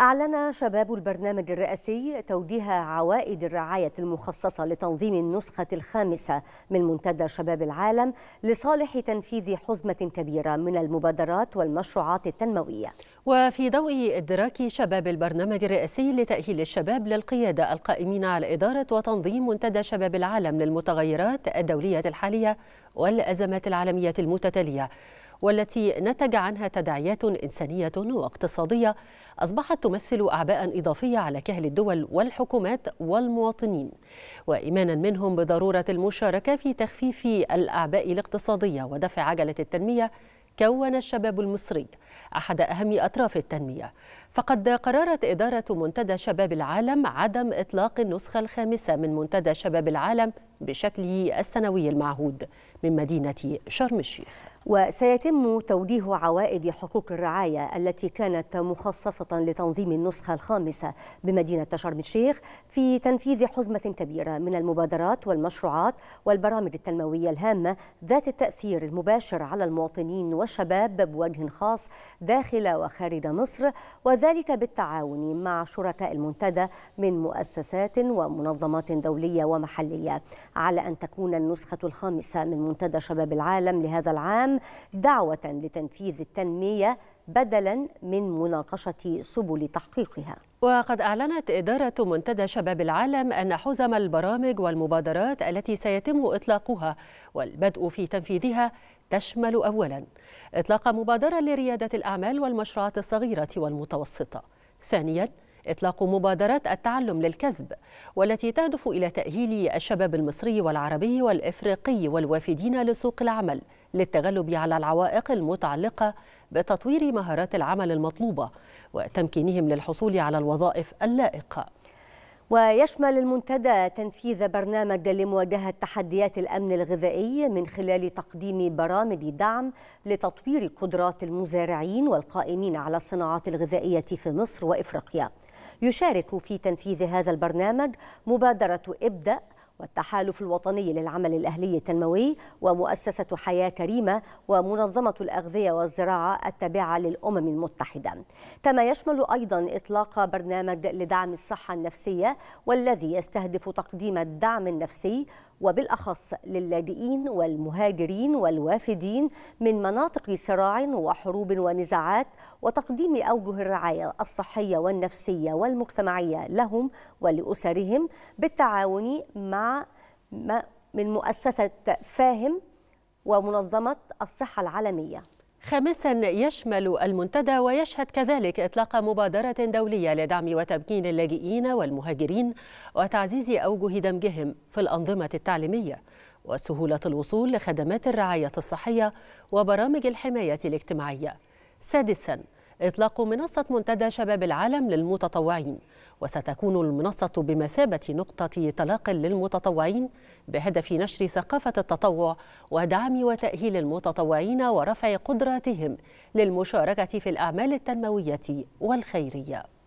أعلن شباب البرنامج الرئاسي توجيه عوائد الرعاية المخصصة لتنظيم النسخة الخامسة من منتدى شباب العالم لصالح تنفيذ حزمة كبيرة من المبادرات والمشروعات التنموية وفي ضوء إدراك شباب البرنامج الرئاسي لتأهيل الشباب للقيادة القائمين على إدارة وتنظيم منتدى شباب العالم للمتغيرات الدولية الحالية والأزمات العالمية المتتالية والتي نتج عنها تداعيات إنسانية واقتصادية أصبحت تمثل أعباء إضافية على كهل الدول والحكومات والمواطنين وإيمانا منهم بضرورة المشاركة في تخفيف الأعباء الاقتصادية ودفع عجلة التنمية كون الشباب المصري أحد أهم أطراف التنمية فقد قررت إدارة منتدى شباب العالم عدم إطلاق النسخة الخامسة من منتدى شباب العالم بشكله السنوي المعهود من مدينة شرم الشيخ وسيتم توجيه عوائد حقوق الرعاية التي كانت مخصصة لتنظيم النسخة الخامسة بمدينة شرم الشيخ في تنفيذ حزمة كبيرة من المبادرات والمشروعات والبرامج التنموية الهامة ذات التأثير المباشر على المواطنين والشباب بوجه خاص داخل وخارج مصر وذات وذلك بالتعاون مع شركاء المنتدى من مؤسسات ومنظمات دولية ومحلية على أن تكون النسخة الخامسة من منتدى شباب العالم لهذا العام دعوة لتنفيذ التنمية بدلا من مناقشة سبل تحقيقها وقد أعلنت إدارة منتدى شباب العالم أن حزم البرامج والمبادرات التي سيتم إطلاقها والبدء في تنفيذها تشمل أولا إطلاق مبادرة لريادة الأعمال والمشروعات الصغيرة والمتوسطة ثانيا إطلاق مبادرة التعلم للكسب والتي تهدف إلى تأهيل الشباب المصري والعربي والإفريقي والوافدين لسوق العمل للتغلب على العوائق المتعلقة بتطوير مهارات العمل المطلوبة وتمكينهم للحصول على الوظائف اللائقة ويشمل المنتدى تنفيذ برنامج لمواجهة تحديات الأمن الغذائي من خلال تقديم برامج دعم لتطوير قدرات المزارعين والقائمين على الصناعات الغذائية في مصر وإفريقيا يشارك في تنفيذ هذا البرنامج مبادرة ابدأ والتحالف الوطني للعمل الأهلي التنموي ومؤسسة حياة كريمة ومنظمة الأغذية والزراعة التابعة للأمم المتحدة كما يشمل أيضا إطلاق برنامج لدعم الصحة النفسية والذي يستهدف تقديم الدعم النفسي وبالأخص للاجئين والمهاجرين والوافدين من مناطق صراع وحروب ونزاعات وتقديم أوجه الرعاية الصحية والنفسية والمجتمعية لهم ولأسرهم بالتعاون مع من مؤسسة فاهم ومنظمة الصحة العالمية خامسا يشمل المنتدى ويشهد كذلك إطلاق مبادرة دولية لدعم وتمكين اللاجئين والمهاجرين وتعزيز أوجه دمجهم في الأنظمة التعليمية وسهولة الوصول لخدمات الرعاية الصحية وبرامج الحماية الاجتماعية سادساً إطلاق منصة منتدى شباب العالم للمتطوعين وستكون المنصة بمثابة نقطة تلاق للمتطوعين بهدف نشر ثقافة التطوع ودعم وتأهيل المتطوعين ورفع قدراتهم للمشاركة في الأعمال التنموية والخيرية